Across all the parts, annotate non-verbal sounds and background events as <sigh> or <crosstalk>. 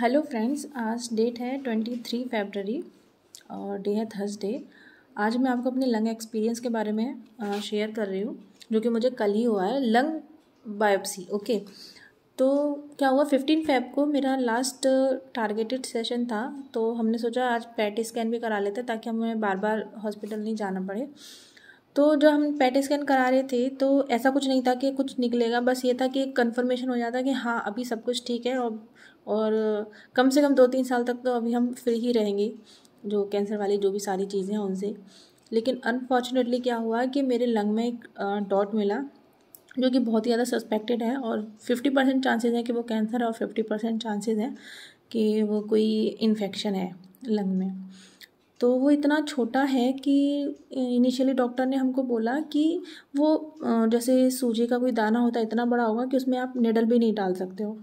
hello friends आज date है twenty three February और डे है थर्सडे आज मैं आपको अपने लंग एक्सपीरियंस के बारे में शेयर कर रही हूँ जो कि मुझे कल ही हुआ है लंग बायोप्सी ओके तो क्या हुआ फिफ्टीन फेब को मेरा लास्ट टारगेटेड सेशन था तो हमने सोचा आज पैट स्कैन भी करा लेते ताकि हमें बार बार हॉस्पिटल नहीं जाना पड़े तो जब हम पेट स्कैन e करा रहे थे तो ऐसा कुछ नहीं था कि कुछ निकलेगा बस ये था कि एक कन्फर्मेशन हो जाता कि हाँ अभी सब कुछ ठीक है और और कम से कम दो तीन साल तक तो अभी हम फ्री ही रहेंगे जो कैंसर वाली जो भी सारी चीज़ें हैं उनसे लेकिन अनफॉर्चुनेटली क्या हुआ कि मेरे लंग में एक डॉट मिला जो कि बहुत ही ज़्यादा सस्पेक्टेड है और फिफ्टी परसेंट चांसेज हैं कि वो कैंसर और फिफ्टी परसेंट चांसेज हैं कि वो कोई इन्फेक्शन है लंग में तो वो इतना छोटा है कि इनिशियली डॉक्टर ने हमको बोला कि वो जैसे सूजी का कोई दाना होता है इतना बड़ा होगा कि उसमें आप नेडल भी नहीं डाल सकते हो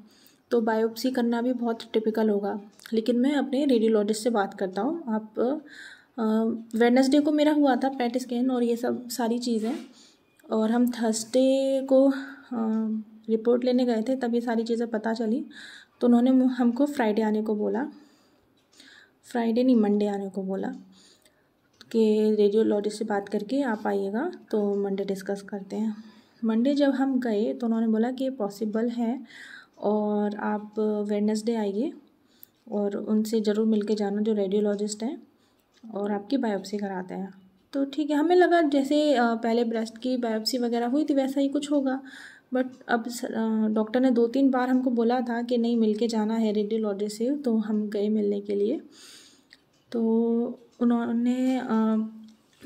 तो बायोप्सी करना भी बहुत टिपिकल होगा लेकिन मैं अपने रेडियोलॉजिस्ट से बात करता हूँ आप वेडनेसडे को मेरा हुआ था पैट स्कैन और ये सब सारी चीज़ें और हम थर्सडे को रिपोर्ट लेने गए थे तब ये सारी चीज़ें पता चली तो उन्होंने हमको फ्राइडे आने को बोला फ्राइडे नहीं मंडे आने को बोला कि रेडियोलॉजिस्ट से बात करके आप आइएगा तो मंडे डिस्कस करते हैं मंडे जब हम गए तो उन्होंने बोला कि ये पॉसिबल है और आप वेडनेसडे आइए और उनसे ज़रूर मिल के जाना जो रेडियोलॉजिस्ट हैं और आपकी बायोप्सी कराते हैं तो ठीक है हमें लगा जैसे पहले ब्रेस्ट की बायोप्सी वगैरह हुई थी वैसा ही कुछ होगा बट अब डॉक्टर ने दो तीन बार हमको बोला था कि नहीं मिल के जाना है रेडियोलॉजी से तो हम गए मिलने के लिए तो उन्होंने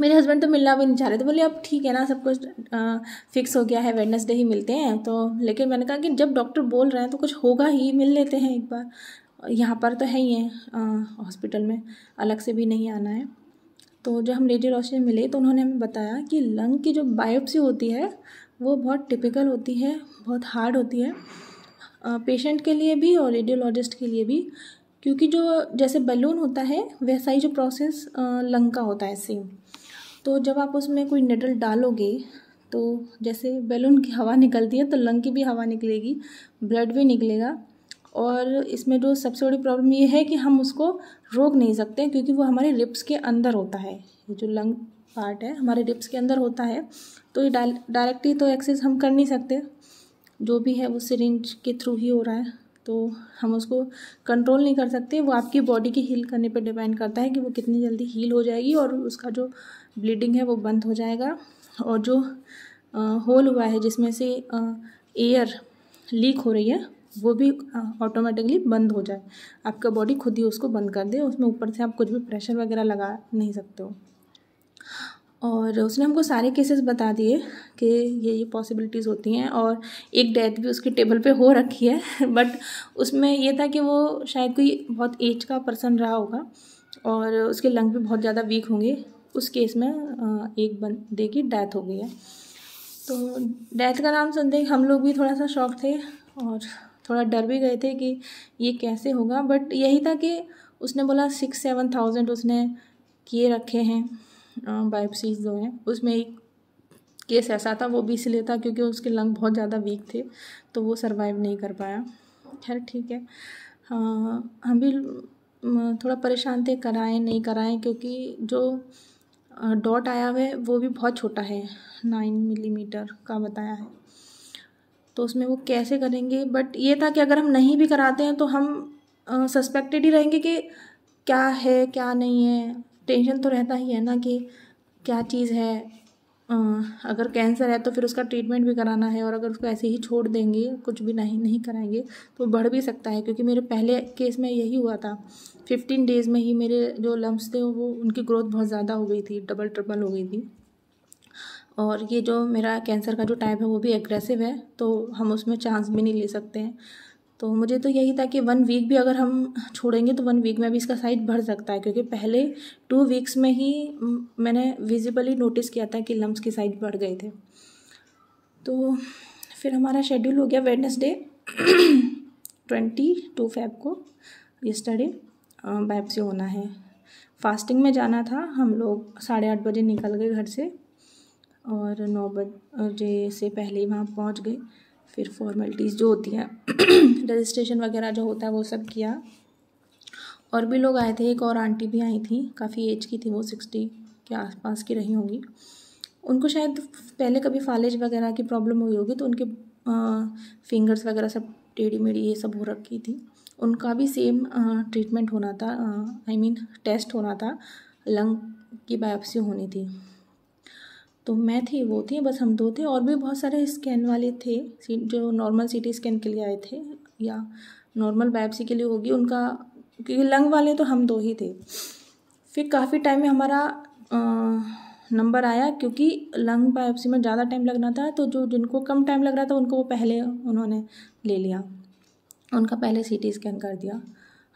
मेरे हस्बैंड तो मिलना भी नहीं चाह रहे थे बोले अब ठीक है ना सब कुछ आ, फिक्स हो गया है वेडनेसडे ही मिलते हैं तो लेकिन मैंने कहा कि जब डॉक्टर बोल रहे हैं तो कुछ होगा ही मिल लेते हैं एक बार यहाँ पर तो है ही है हॉस्पिटल में अलग से भी नहीं आना है तो जब हम रेडियोलॉजी में मिले तो उन्होंने हमें बताया कि लंग की जो बायोप्सी होती है वो बहुत टिपिकल होती है बहुत हार्ड होती है पेशेंट के लिए भी और रेडियोलॉजिस्ट के लिए भी क्योंकि जो जैसे बलून होता है वैसा ही जो प्रोसेस लंग का होता है सेम तो जब आप उसमें कोई नेडल डालोगे तो जैसे बैलून की हवा निकलती है तो लंग की भी हवा निकलेगी ब्लड भी निकलेगा और इसमें जो सबसे बड़ी प्रॉब्लम ये है कि हम उसको रोक नहीं सकते क्योंकि वो हमारे रिप्स के अंदर होता है जो लंग पार्ट है हमारे रिप्स के अंदर होता है तो ये डायरेक्टली तो एक्सेस हम कर नहीं सकते जो भी है वो सिरिंज के थ्रू ही हो रहा है तो हम उसको कंट्रोल नहीं कर सकते वो आपकी बॉडी के हील करने पर डिपेंड करता है कि वो कितनी जल्दी हील हो जाएगी और उसका जो ब्लीडिंग है वो बंद हो जाएगा और जो होल हुआ है जिसमें से एयर लीक हो रही है वो भी ऑटोमेटिकली बंद हो जाए आपका बॉडी खुद ही उसको बंद कर दे उसमें ऊपर से आप कुछ भी प्रेशर वगैरह लगा नहीं सकते हो और उसने हमको सारे केसेस बता दिए कि ये ये पॉसिबिलिटीज़ होती हैं और एक डेथ भी उसके टेबल पे हो रखी है बट <laughs> उसमें ये था कि वो शायद कोई बहुत एज का पर्सन रहा होगा और उसके लंग भी बहुत ज़्यादा वीक होंगे उस केस में एक बंदे की डेथ हो गई है तो डेथ का नाम सुनते हम लोग भी थोड़ा सा शौक थे और थोड़ा डर भी गए थे कि ये कैसे होगा बट यही था कि उसने बोला सिक्स सेवन थाउजेंड उसने किए रखे हैं बायोप्सीज जो हैं उसमें एक केस ऐसा था वो भी इसलिए था क्योंकि उसके लंग बहुत ज़्यादा वीक थे तो वो सर्वाइव नहीं कर पाया खैर ठीक है हाँ, हम भी थोड़ा परेशान थे कराएं नहीं कराएं क्योंकि जो डॉट आया हुआ है वो भी बहुत छोटा है नाइन मिलीमीटर का बताया है तो उसमें वो कैसे करेंगे बट ये था कि अगर हम नहीं भी कराते हैं तो हम सस्पेक्टेड ही रहेंगे कि क्या है क्या नहीं है टेंशन तो रहता ही है ना कि क्या चीज़ है अगर कैंसर है तो फिर उसका ट्रीटमेंट भी कराना है और अगर उसको ऐसे ही छोड़ देंगे कुछ भी नहीं नहीं कराएंगे तो बढ़ भी सकता है क्योंकि मेरे पहले केस में यही हुआ था फिफ्टीन डेज़ में ही मेरे जो लम्स थे वो उनकी ग्रोथ बहुत ज़्यादा हो गई थी डबल ट्रिपल हो गई थी और ये जो मेरा कैंसर का जो टाइप है वो भी एग्रेसिव है तो हम उसमें चांस भी नहीं ले सकते हैं तो मुझे तो यही था कि वन वीक भी अगर हम छोड़ेंगे तो वन वीक में भी इसका साइज बढ़ सकता है क्योंकि पहले टू वीक्स में ही मैंने विजिबली नोटिस किया था कि लम्स के साइज बढ़ गए थे तो फिर हमारा शेड्यूल हो गया वेडनेसडे ट्वेंटी टू फैब को यस्टरडे बैप से होना है फास्टिंग में जाना था हम लोग साढ़े आठ बजे निकल गए घर से और नौ बजे से पहले ही वहाँ पहुँच गए फिर फॉर्मेलिटीज़ जो होती हैं <clears throat> रजिस्ट्रेशन वगैरह जो होता है वो सब किया और भी लोग आए थे एक और आंटी भी आई थी काफ़ी एज की थी वो सिक्सटी के आसपास की रही होंगी उनको शायद पहले कभी फालिज वगैरह की प्रॉब्लम हुई होगी तो उनके फिंगर्स वगैरह सब टेढ़ी मेढ़ी ये सब हो रखी थी उनका भी सेम ट्रीटमेंट होना था आई मीन टेस्ट होना था लंग की बायोप्सी होनी थी तो मैं थी वो थी बस हम दो थे और भी बहुत सारे स्कैन वाले थे जो नॉर्मल सीटी स्कैन के लिए आए थे या नॉर्मल बायोप्सी के लिए होगी उनका क्योंकि लंग वाले तो हम दो ही थे फिर काफ़ी टाइम में हमारा नंबर आया क्योंकि लंग बायोप्सी में ज़्यादा टाइम लगना था तो जो जिनको कम टाइम लग रहा था उनको वो पहले उन्होंने ले लिया उनका पहले सीटी स्कैन कर दिया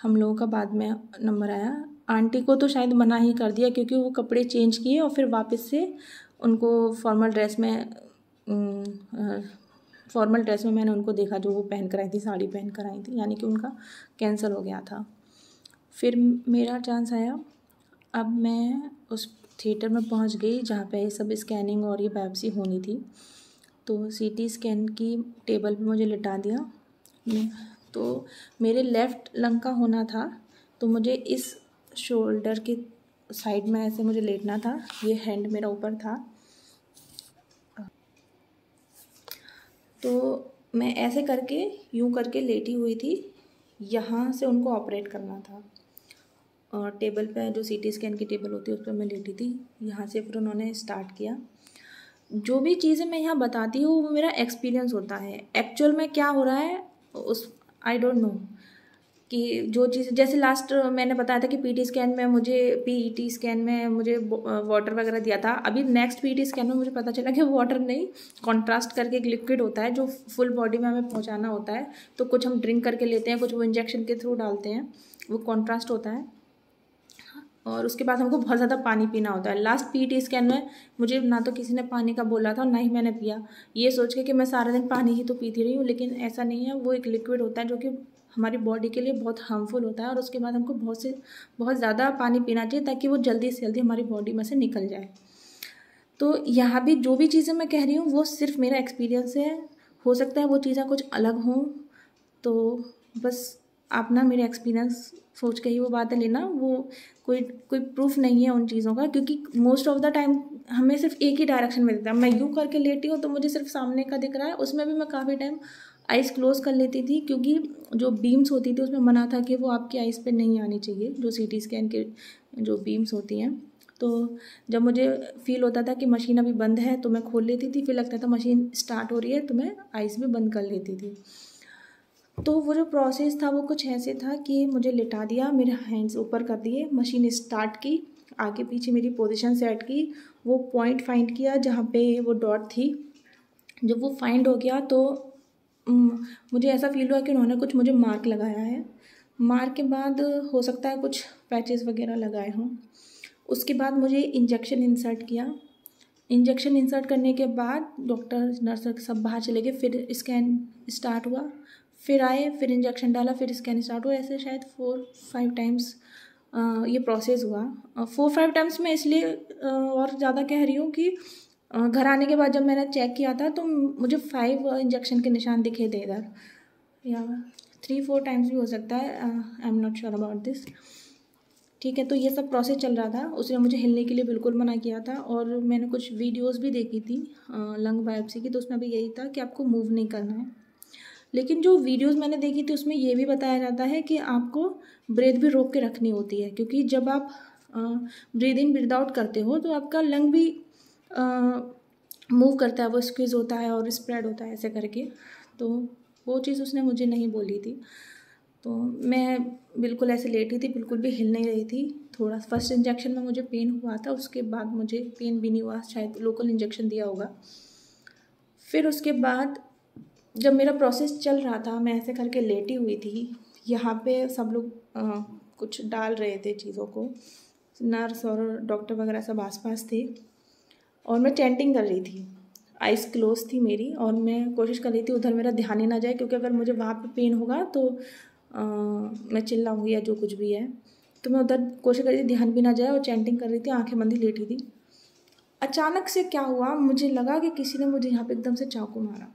हम लोगों का बाद में नंबर आया आंटी को तो शायद मना ही कर दिया क्योंकि वो कपड़े चेंज किए और फिर वापस से उनको फॉर्मल ड्रेस में फॉर्मल ड्रेस में मैंने उनको देखा जो वो पहन कर आई थी साड़ी पहन कर आई थी यानी कि उनका कैंसिल हो गया था फिर मेरा चांस आया अब मैं उस थिएटर में पहुंच गई जहाँ पे ये सब स्कैनिंग और ये बायोप्सी होनी थी तो सीटी स्कैन की टेबल पे मुझे लिटा दिया तो मेरे लेफ़्ट लंग का होना था तो मुझे इस शोल्डर के साइड में ऐसे मुझे लेटना था ये हैंड मेरा ऊपर था तो मैं ऐसे करके यूँ करके लेटी हुई थी यहाँ से उनको ऑपरेट करना था और टेबल पे जो सी टी स्कैन की टेबल होती है उस पर मैं लेटी थी यहाँ से फिर उन्होंने स्टार्ट किया जो भी चीज़ें मैं यहाँ बताती हूँ वो मेरा एक्सपीरियंस होता है एक्चुअल में क्या हो रहा है उस आई डोंट नो कि जो चीज़ जैसे लास्ट मैंने बताया था कि पीटी स्कैन में मुझे पीईटी स्कैन e में मुझे वाटर वगैरह दिया था अभी नेक्स्ट पीटी स्कैन में मुझे पता चला कि वाटर नहीं कॉन्ट्रास्ट करके एक लिक्विड होता है जो फुल बॉडी में हमें पहुंचाना होता है तो कुछ हम ड्रिंक करके लेते हैं कुछ वो इंजेक्शन के थ्रू डालते हैं वो कॉन्ट्रास्ट होता है और उसके बाद हमको बहुत ज़्यादा पानी पीना होता है लास्ट टी स्कैन में मुझे ना तो किसी ने पानी का बोला था और ना ही मैंने पिया ये सोच के कि मैं सारा दिन पानी ही तो पीती रही हूँ लेकिन ऐसा नहीं है वो एक लिक्विड होता है जो कि हमारी बॉडी के लिए बहुत हार्मफुल होता है और उसके बाद हमको बहुत से बहुत ज़्यादा पानी पीना चाहिए ताकि वो जल्दी से जल्दी हमारी बॉडी में से निकल जाए तो यहाँ भी जो भी चीज़ें मैं कह रही हूँ वो सिर्फ मेरा एक्सपीरियंस है हो सकता है वो चीज़ें कुछ अलग हों तो बस आप ना मेरे एक्सपीरियंस सोच के ही वो बातें लेना वो कोई कोई प्रूफ नहीं है उन चीज़ों का क्योंकि मोस्ट ऑफ द टाइम हमें सिर्फ एक ही डायरेक्शन मिलता है मैं यू करके लेटी हूँ तो मुझे सिर्फ सामने का दिख रहा है उसमें भी मैं काफ़ी टाइम आइज़ क्लोज कर लेती थी क्योंकि जो बीम्स होती थी उसमें मना था कि वो आपकी आइज़ पे नहीं आनी चाहिए जो सी टी स्कैन के जो बीम्स होती हैं तो जब मुझे फील होता था कि मशीन अभी बंद है तो मैं खोल लेती थी फिर लगता था मशीन स्टार्ट हो रही है तो मैं आइज़ भी बंद कर लेती थी तो वो जो प्रोसेस था वो कुछ ऐसे था कि मुझे लिटा दिया मेरे हैंड्स ऊपर कर दिए मशीन स्टार्ट की आगे पीछे मेरी पोजीशन सेट की वो पॉइंट फाइंड किया जहाँ पे वो डॉट थी जब वो फाइंड हो गया तो मुझे ऐसा फील हुआ कि उन्होंने कुछ मुझे मार्क लगाया है मार्क के बाद हो सकता है कुछ पैचेस वगैरह लगाए हों उसके बाद मुझे इंजेक्शन इंसर्ट किया इंजेक्शन इंसर्ट करने के बाद डॉक्टर नर्स सब बाहर चले गए फिर स्कैन स्टार्ट हुआ फिर आए फिर इंजेक्शन डाला फिर स्कैन स्टार्ट हुआ ऐसे शायद फोर फाइव टाइम्स ये प्रोसेस हुआ फोर फाइव टाइम्स मैं इसलिए और ज़्यादा कह रही हूँ कि घर आने के बाद जब मैंने चेक किया था तो मुझे फाइव इंजेक्शन के निशान दिखे थे इधर या थ्री फोर टाइम्स भी हो सकता है I am not sure about this ठीक है तो ये सब प्रोसेस चल रहा था उसने मुझे हिलने के लिए बिल्कुल मना किया था और मैंने कुछ वीडियोस भी देखी थी लंग बायोप्सी की तो उसमें भी यही था कि आपको मूव नहीं करना है लेकिन जो वीडियोस मैंने देखी थी उसमें ये भी बताया जाता है कि आपको ब्रेथ भी रोक के रखनी होती है क्योंकि जब आप ब्रीद इन ब्रीद आउट करते हो तो आपका लंग भी मूव करता है वो स्क्वीज़ होता है और स्प्रेड होता है ऐसे करके तो वो चीज़ उसने मुझे नहीं बोली थी तो मैं बिल्कुल ऐसे लेटी थी बिल्कुल भी हिल नहीं रही थी थोड़ा फर्स्ट इंजेक्शन में मुझे पेन हुआ था उसके बाद मुझे पेन भी नहीं हुआ शायद लोकल इंजेक्शन दिया होगा फिर उसके बाद जब मेरा प्रोसेस चल रहा था मैं ऐसे करके लेटी हुई थी यहाँ पे सब लोग कुछ डाल रहे थे चीज़ों को नर्स और डॉक्टर वगैरह सब आसपास थे और मैं चैंटिंग कर रही थी आइस क्लोज थी मेरी और मैं कोशिश कर रही थी उधर मेरा ध्यान ही ना जाए क्योंकि अगर मुझे वहाँ पे पेन होगा तो आ, मैं चिल्लाऊंगी या जो कुछ भी है तो मैं उधर कोशिश कर रही थी ध्यान भी ना जाए और चैंटिंग कर रही थी आंखें बंदी लेटी थी अचानक से क्या हुआ मुझे लगा कि किसी ने मुझे यहाँ पर एकदम से चाकू मारा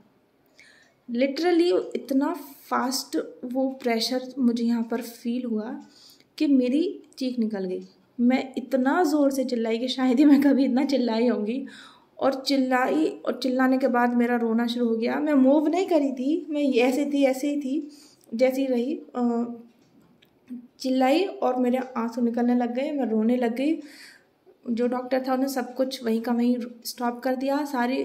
लिटरली इतना फास्ट वो प्रेशर मुझे यहाँ पर फील हुआ कि मेरी चीख निकल गई मैं इतना ज़ोर से चिल्लाई कि शायद ही मैं कभी इतना चिल्लाई होंगी और चिल्लाई और चिल्लाने के बाद मेरा रोना शुरू हो गया मैं मूव नहीं करी थी मैं ऐसे थी ऐसे ही थी जैसी रही चिल्लाई और मेरे आंसू निकलने लग गए मैं रोने लग गई जो डॉक्टर था उन्होंने सब कुछ वहीं का वहीं स्टॉप कर दिया सारी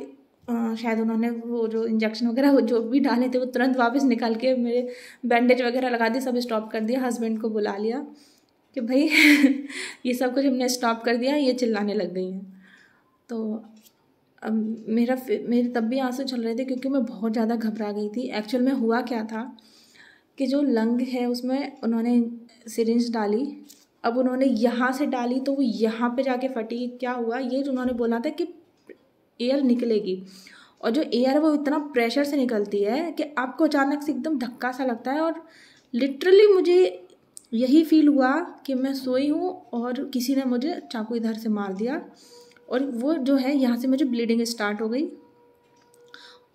आ, शायद उन्होंने वो जो इंजेक्शन वगैरह वो जो भी डाले थे वो तुरंत वापस निकाल के मेरे बैंडेज वगैरह लगा दिए सब स्टॉप कर दिया हस्बैंड को बुला लिया कि भाई ये सब कुछ हमने स्टॉप कर दिया ये चिल्लाने लग गई हैं तो अब मेरा मेरे तब भी आंसू चल रहे थे क्योंकि मैं बहुत ज़्यादा घबरा गई थी एक्चुअल में हुआ क्या था कि जो लंग है उसमें उन्होंने सिरिंज डाली अब उन्होंने यहाँ से डाली तो वो यहाँ पे जाके फटी क्या हुआ ये उन्होंने बोला था कि एयर निकलेगी और जो एयर वो इतना प्रेशर से निकलती है कि आपको अचानक से एकदम धक्का सा लगता है और लिटरली मुझे यही फील हुआ कि मैं सोई हूँ और किसी ने मुझे चाकू इधर से मार दिया और वो जो है यहाँ से मुझे ब्लीडिंग स्टार्ट हो गई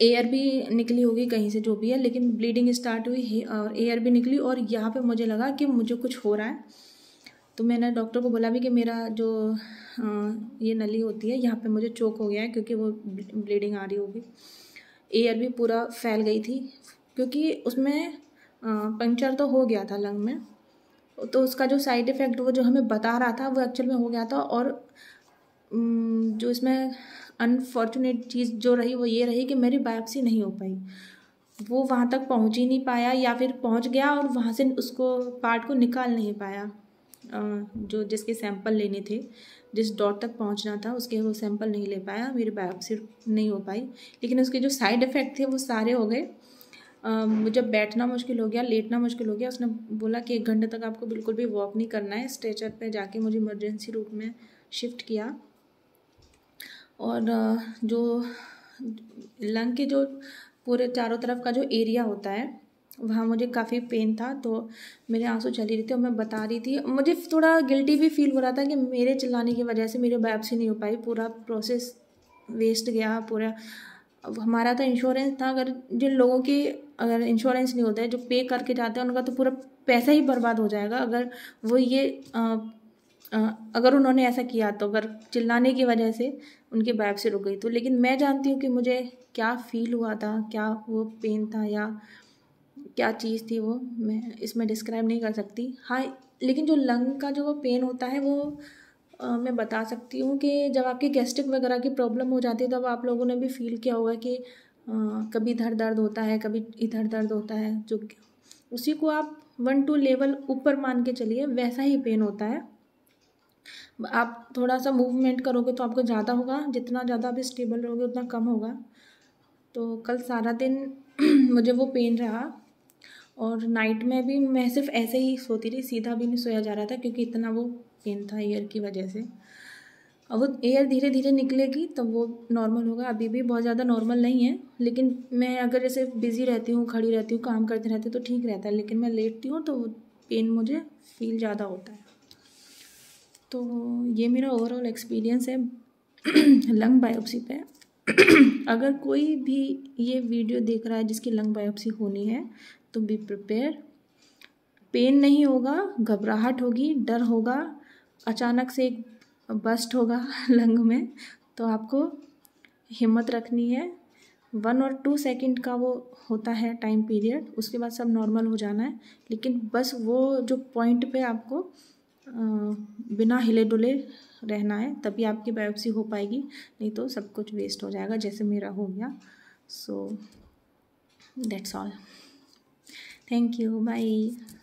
एयर भी निकली होगी कहीं से जो भी है लेकिन ब्लीडिंग स्टार्ट हुई और एयर भी निकली और यहाँ पे मुझे लगा कि मुझे कुछ हो रहा है तो मैंने डॉक्टर को बोला भी कि मेरा जो ये नली होती है यहाँ पे मुझे चोक हो गया है क्योंकि वो ब्लीडिंग आ रही होगी एयर भी पूरा फैल गई थी क्योंकि उसमें पंचर तो हो गया था लंग में तो उसका जो साइड इफ़ेक्ट वो जो हमें बता रहा था वो एक्चुअल में हो गया था और जो इसमें अनफॉर्चुनेट चीज़ जो रही वो ये रही कि मेरी बायोप्सी नहीं हो पाई वो वहाँ तक पहुँच ही नहीं पाया या फिर पहुँच गया और वहाँ से उसको पार्ट को निकाल नहीं पाया जो जिसके सैंपल लेने थे जिस डॉट तक पहुंचना था उसके वो सैंपल नहीं ले पाया मेरी बायोप्सी नहीं हो पाई लेकिन उसके जो साइड इफ़ेक्ट थे वो सारे हो गए जब बैठना मुश्किल हो गया लेटना मुश्किल हो गया उसने बोला कि एक घंटे तक आपको बिल्कुल भी वॉक नहीं करना है स्ट्रेचर पे जाके मुझे इमरजेंसी रूप में शिफ्ट किया और जो लंग के जो पूरे चारों तरफ का जो एरिया होता है वहाँ मुझे काफ़ी पेन था तो मेरे आंसू चली रही थी और मैं बता रही थी मुझे थोड़ा गिल्टी भी फील हो रहा था कि मेरे चिल्लाने की वजह से मेरी बायोप्सी नहीं हो पाई पूरा प्रोसेस वेस्ट गया पूरा हमारा तो इंश्योरेंस था अगर जिन लोगों की अगर इंश्योरेंस नहीं होता है जो पे करके जाते हैं उनका तो पूरा पैसा ही बर्बाद हो जाएगा अगर वो ये आ, आ, अगर उन्होंने ऐसा किया तो अगर चिल्लाने की वजह से उनके बैग से रुक गई तो लेकिन मैं जानती हूँ कि मुझे क्या फील हुआ था क्या वो पेन था या क्या चीज़ थी वो मैं इसमें डिस्क्राइब नहीं कर सकती हाँ लेकिन जो लंग का जो वो पेन होता है वो आ, मैं बता सकती हूँ कि जब आपकी गैस्ट्रिक वगैरह की प्रॉब्लम हो जाती है तब आप लोगों ने भी फील किया होगा कि हाँ, कभी इधर दर्द होता है कभी इधर दर्द होता है जो उसी को आप वन टू लेवल ऊपर मान के चलिए वैसा ही पेन होता है आप थोड़ा सा मूवमेंट करोगे तो आपको ज़्यादा होगा जितना ज़्यादा आप स्टेबल रहोगे उतना कम होगा तो कल सारा दिन <clears throat> मुझे वो पेन रहा और नाइट में भी मैं सिर्फ ऐसे ही सोती रही सीधा भी नहीं सोया जा रहा था क्योंकि इतना वो पेन था ईयर की वजह से अब वो एयर धीरे धीरे निकलेगी तब तो वो नॉर्मल होगा अभी भी बहुत ज़्यादा नॉर्मल नहीं है लेकिन मैं अगर जैसे बिज़ी रहती हूँ खड़ी रहती हूँ काम करते रहते तो ठीक रहता है लेकिन मैं लेटती हूँ तो पेन मुझे फील ज़्यादा होता है तो ये मेरा ओवरऑल एक्सपीरियंस है लंग <clears throat> बायोप्सी पे <clears throat> अगर कोई भी ये वीडियो देख रहा है जिसकी लंग बायोप्सी होनी है तो बी प्रिपेयर पेन नहीं होगा घबराहट होगी डर होगा अचानक से एक बस्ट होगा <laughs> लंग में तो आपको हिम्मत रखनी है वन और टू सेकंड का वो होता है टाइम पीरियड उसके बाद सब नॉर्मल हो जाना है लेकिन बस वो जो पॉइंट पे आपको बिना हिले डुले रहना है तभी आपकी बायोप्सी हो पाएगी नहीं तो सब कुछ वेस्ट हो जाएगा जैसे मेरा हो गया so that's all thank you bye